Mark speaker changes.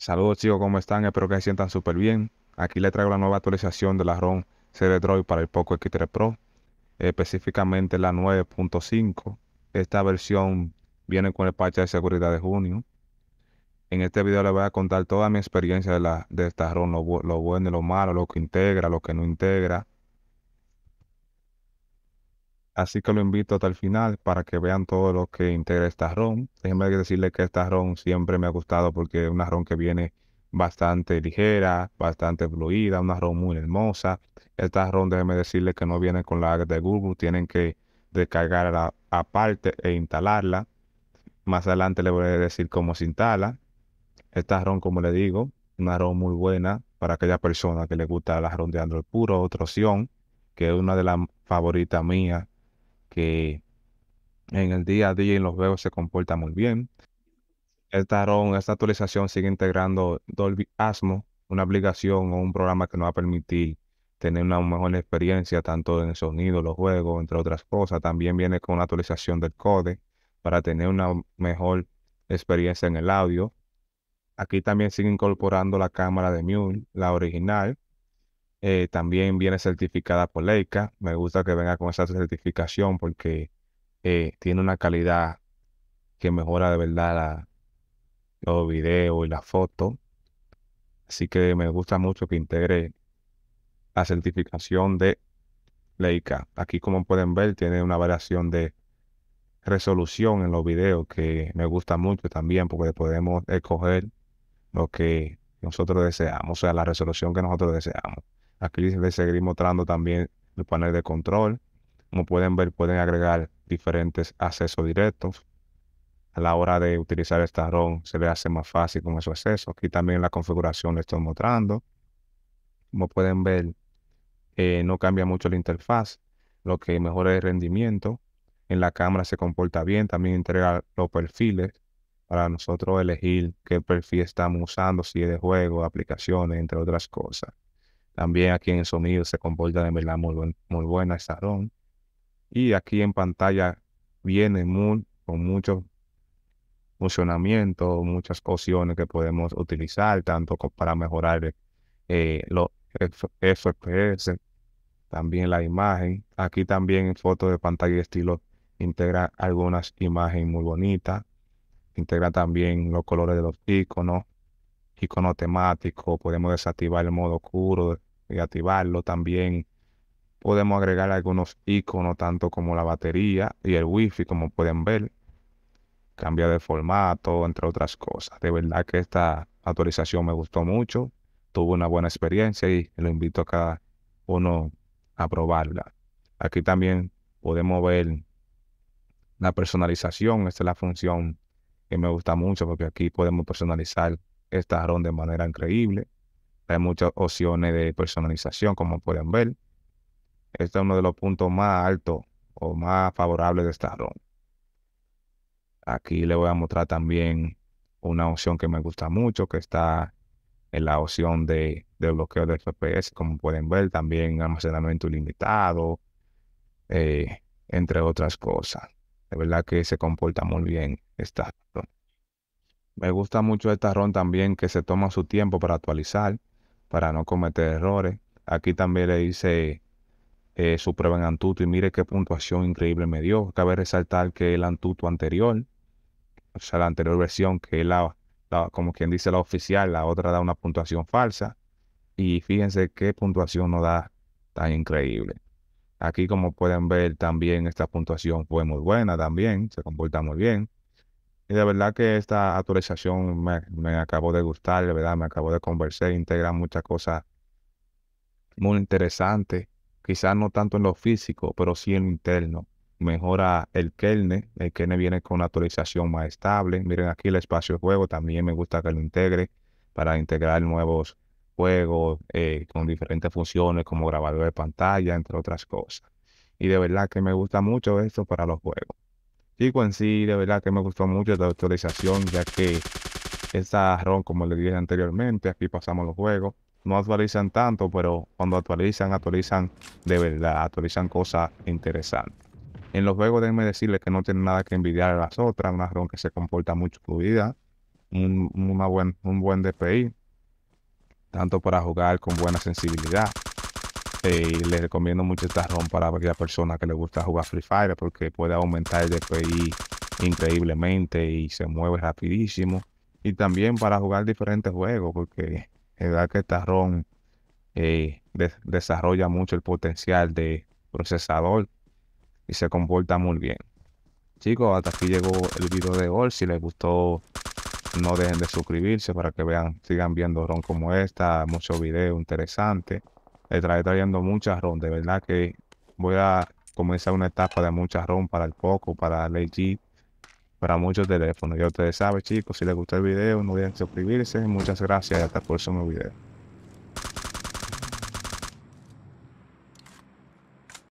Speaker 1: Saludos chicos, ¿cómo están? Espero que se sientan súper bien. Aquí les traigo la nueva actualización de la ROM CD-Droid para el Poco X3 Pro, específicamente la 9.5. Esta versión viene con el parche de seguridad de junio. En este video les voy a contar toda mi experiencia de, la, de esta ROM, lo, lo bueno y lo malo, lo que integra, lo que no integra, Así que lo invito hasta el final para que vean todo lo que integra esta ROM. Déjenme decirles que esta ROM siempre me ha gustado porque es una ROM que viene bastante ligera, bastante fluida, una ROM muy hermosa. Esta ROM, déjenme decirles que no viene con la de Google, tienen que descargarla aparte e instalarla. Más adelante les voy a decir cómo se instala. Esta ROM, como les digo, una ROM muy buena para aquella persona que le gusta la ROM de Android puro, otra opción, que es una de las favoritas mías que en el día a día en los juegos se comporta muy bien. Esta, esta actualización sigue integrando Dolby Asmo, una aplicación o un programa que nos va a permitir tener una mejor experiencia tanto en el sonido, los juegos, entre otras cosas. También viene con una actualización del code para tener una mejor experiencia en el audio. Aquí también sigue incorporando la cámara de Mule, la original, eh, también viene certificada por Leica. Me gusta que venga con esa certificación porque eh, tiene una calidad que mejora de verdad los videos y la foto. Así que me gusta mucho que integre la certificación de Leica. Aquí como pueden ver tiene una variación de resolución en los videos que me gusta mucho también porque podemos escoger lo que nosotros deseamos, o sea, la resolución que nosotros deseamos. Aquí les seguir mostrando también el panel de control. Como pueden ver, pueden agregar diferentes accesos directos. A la hora de utilizar esta ROM se le hace más fácil con esos accesos. Aquí también la configuración le estoy mostrando. Como pueden ver, eh, no cambia mucho la interfaz, lo que mejora el rendimiento. En la cámara se comporta bien, también entrega los perfiles para nosotros elegir qué perfil estamos usando, si es de juego, aplicaciones, entre otras cosas. También aquí en el sonido se comporta de verdad muy, muy buena el salón. Y aquí en pantalla viene muy, con mucho funcionamiento, muchas opciones que podemos utilizar, tanto para mejorar eh, los FPS, también la imagen. Aquí también en fotos de pantalla estilo integra algunas imágenes muy bonitas. Integra también los colores de los iconos, iconos temático. Podemos desactivar el modo oscuro activarlo también. Podemos agregar algunos iconos, tanto como la batería y el wifi, como pueden ver. Cambia de formato, entre otras cosas. De verdad que esta actualización me gustó mucho. Tuve una buena experiencia y lo invito a cada uno a probarla. Aquí también podemos ver la personalización. Esta es la función que me gusta mucho porque aquí podemos personalizar esta ROM de manera increíble. Hay muchas opciones de personalización, como pueden ver. Este es uno de los puntos más altos o más favorables de esta ROM. Aquí le voy a mostrar también una opción que me gusta mucho, que está en la opción de, bloqueo de FPS, como pueden ver, también almacenamiento ilimitado, eh, entre otras cosas. De verdad que se comporta muy bien esta ROM. Me gusta mucho esta ROM también que se toma su tiempo para actualizar para no cometer errores. Aquí también le dice eh, su prueba en Antutu y mire qué puntuación increíble me dio. Cabe resaltar que el Antutu anterior, o sea, la anterior versión, que es la, como quien dice la oficial, la otra da una puntuación falsa. Y fíjense qué puntuación no da tan increíble. Aquí como pueden ver también esta puntuación fue muy buena también, se comporta muy bien. Y de verdad que esta actualización me, me acabó de gustar, de verdad, me acabó de conversar, integra muchas cosas muy interesantes, quizás no tanto en lo físico, pero sí en lo interno. Mejora el kernel, el kernel viene con una actualización más estable. Miren aquí el espacio de juego, también me gusta que lo integre para integrar nuevos juegos eh, con diferentes funciones como grabador de pantalla, entre otras cosas. Y de verdad que me gusta mucho esto para los juegos chico en sí, de verdad que me gustó mucho esta actualización, ya que esta ROM, como le dije anteriormente, aquí pasamos los juegos, no actualizan tanto, pero cuando actualizan, actualizan de verdad, actualizan cosas interesantes. En los juegos, déjenme decirles que no tienen nada que envidiar a las otras, una ROM que se comporta mucho fluida, un, una buen, un buen DPI, tanto para jugar con buena sensibilidad, les recomiendo mucho esta ROM para aquella persona que le gusta jugar Free Fire porque puede aumentar el DPI increíblemente y se mueve rapidísimo. Y también para jugar diferentes juegos porque es verdad que eh, esta ROM desarrolla mucho el potencial de procesador y se comporta muy bien. Chicos, hasta aquí llegó el video de hoy. Si les gustó, no dejen de suscribirse para que vean, sigan viendo ROM como esta, muchos videos interesantes estaré trayendo muchas ron de verdad que voy a comenzar una etapa de muchas ron para el Poco, para el LG, para muchos teléfonos. Ya ustedes saben chicos, si les gustó el video no olviden suscribirse, muchas gracias y hasta el próximo video.